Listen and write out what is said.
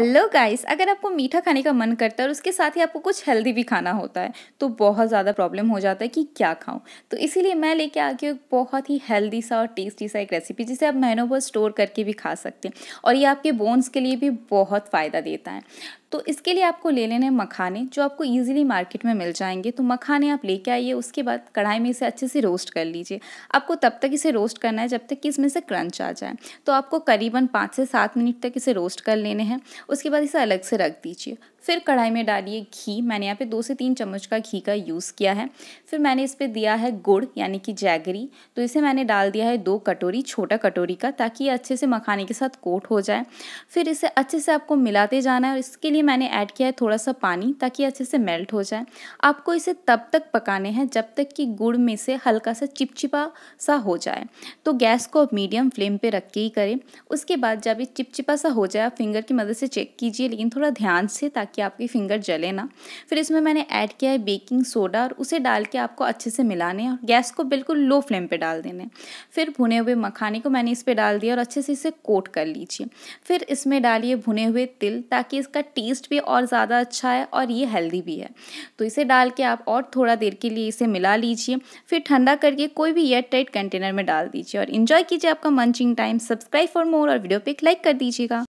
hello guys अगर आपको मीठा खाने का मन करता है और उसके साथ ही आपको कुछ हेल्दी भी खाना होता है तो बहुत ज़्यादा प्रॉब्लम हो जाता है कि क्या खाऊं तो इसीलिए मैं लेके आ गई बहुत ही हेल्दी सा और टेस्टी सा एक रेसिपी जिसे आप महीनों पर स्टोर करके भी खा सकते हैं और ये आपके बोन्स के लिए भी बहुत फ़ायदा देता है तो इसके लिए आपको ले लेने मखाने जो आपको ईजिली मार्केट में मिल जाएंगे तो मखाने आप लेके आइए उसके बाद कढ़ाई में इसे अच्छे से रोस्ट कर लीजिए आपको तब तक इसे रोस्ट करना है जब तक कि इसमें से क्रंच आ जाए तो आपको करीबन पाँच से सात मिनट तक इसे रोस्ट कर लेने हैं उसके बाद इसे अलग से रख दीजिए फिर कढ़ाई में डालिए घी मैंने यहाँ पे दो से तीन चम्मच का घी का यूज़ किया है फिर मैंने इस पर दिया है गुड़ यानी कि जैगरी तो इसे मैंने डाल दिया है दो कटोरी छोटा कटोरी का ताकि ये अच्छे से मखाने के साथ कोट हो जाए फिर इसे अच्छे से आपको मिलाते जाना है और इसके लिए मैंने ऐड किया है थोड़ा सा पानी ताकि अच्छे से मेल्ट हो जाए आपको इसे तब तक पकाने हैं जब तक कि गुड़ में से हल्का सा चिपचिपा सा हो जाए तो गैस को मीडियम फ्लेम पे रख के ही करें उसके बाद जब ये चिपचिपा सा हो जाए आप फिंगर की मदद से चेक कीजिए लेकिन थोड़ा ध्यान से ताकि आपकी फिंगर जले ना फिर इसमें मैंने ऐड किया है बेकिंग सोडा और उसे डाल के आपको अच्छे से मिलाने और गैस को बिल्कुल लो फ्लेम पर डाल देने फिर भुने हुए मखाने को मैंने इस पर डाल दिया और अच्छे से इसे कोट कर लीजिए फिर इसमें डालिए भुने हुए तिल ताकि इसका टी टेस्ट भी और ज़्यादा अच्छा है और ये हेल्दी भी है तो इसे डाल के आप और थोड़ा देर के लिए इसे मिला लीजिए फिर ठंडा करके कोई भी एयर टाइट कंटेनर में डाल दीजिए और इन्जॉय कीजिए आपका munching time subscribe for more और वीडियो पे एक लाइक कर दीजिएगा